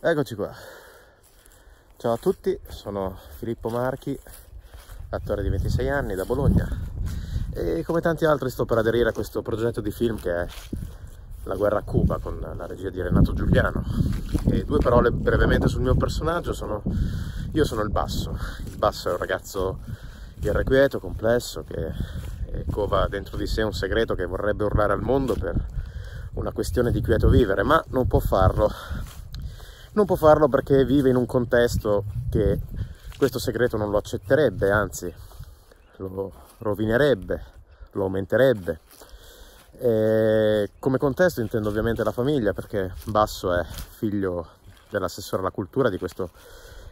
Eccoci qua. Ciao a tutti, sono Filippo Marchi, attore di 26 anni da Bologna e come tanti altri sto per aderire a questo progetto di film che è La guerra a Cuba con la regia di Renato Giuliano. E due parole brevemente sul mio personaggio, sono... io sono il Basso. Il Basso è un ragazzo irrequieto, complesso, che eh, cova dentro di sé un segreto che vorrebbe urlare al mondo per una questione di quieto vivere, ma non può farlo non può farlo perché vive in un contesto che questo segreto non lo accetterebbe, anzi lo rovinerebbe, lo aumenterebbe. E come contesto intendo ovviamente la famiglia perché Basso è figlio dell'assessore alla cultura di questo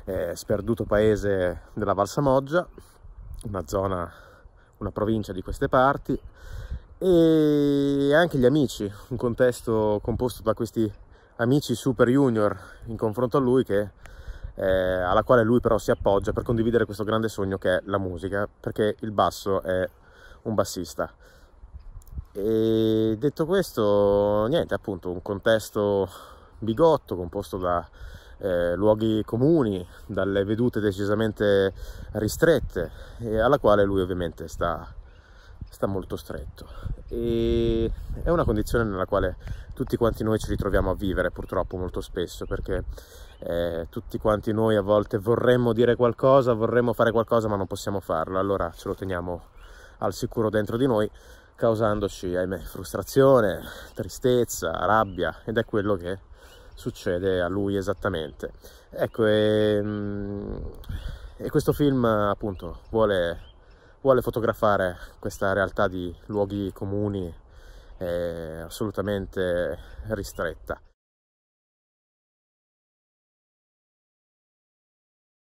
eh, sperduto paese della Valsamoggia, una zona, una provincia di queste parti, e anche gli amici, un contesto composto da questi amici super junior in confronto a lui che, eh, alla quale lui però si appoggia per condividere questo grande sogno che è la musica, perché il basso è un bassista. E detto questo, niente, appunto, un contesto bigotto composto da eh, luoghi comuni, dalle vedute decisamente ristrette, e alla quale lui ovviamente sta, sta molto stretto e è una condizione nella quale tutti quanti noi ci ritroviamo a vivere purtroppo molto spesso perché eh, tutti quanti noi a volte vorremmo dire qualcosa, vorremmo fare qualcosa ma non possiamo farlo, allora ce lo teniamo al sicuro dentro di noi causandoci, ahimè, frustrazione, tristezza, rabbia ed è quello che succede a lui esattamente. Ecco, e, ehm, e questo film appunto vuole vuole fotografare questa realtà di luoghi comuni eh, assolutamente ristretta.